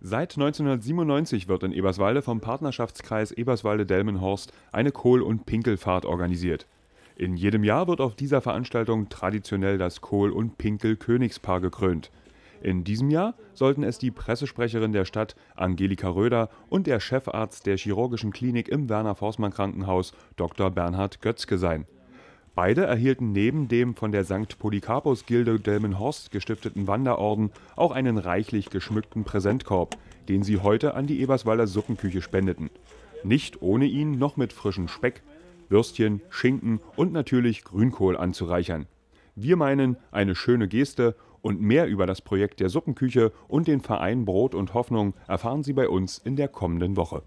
Seit 1997 wird in Eberswalde vom Partnerschaftskreis Eberswalde-Delmenhorst eine Kohl- und Pinkelfahrt organisiert. In jedem Jahr wird auf dieser Veranstaltung traditionell das Kohl- und Pinkel-Königspaar gekrönt. In diesem Jahr sollten es die Pressesprecherin der Stadt, Angelika Röder, und der Chefarzt der chirurgischen Klinik im Werner-Forstmann-Krankenhaus, Dr. Bernhard Götzke, sein. Beide erhielten neben dem von der St. Polycarpus-Gilde Delmenhorst gestifteten Wanderorden auch einen reichlich geschmückten Präsentkorb, den sie heute an die Eberswalder Suppenküche spendeten. Nicht ohne ihn noch mit frischem Speck, Würstchen, Schinken und natürlich Grünkohl anzureichern. Wir meinen, eine schöne Geste und mehr über das Projekt der Suppenküche und den Verein Brot und Hoffnung erfahren Sie bei uns in der kommenden Woche.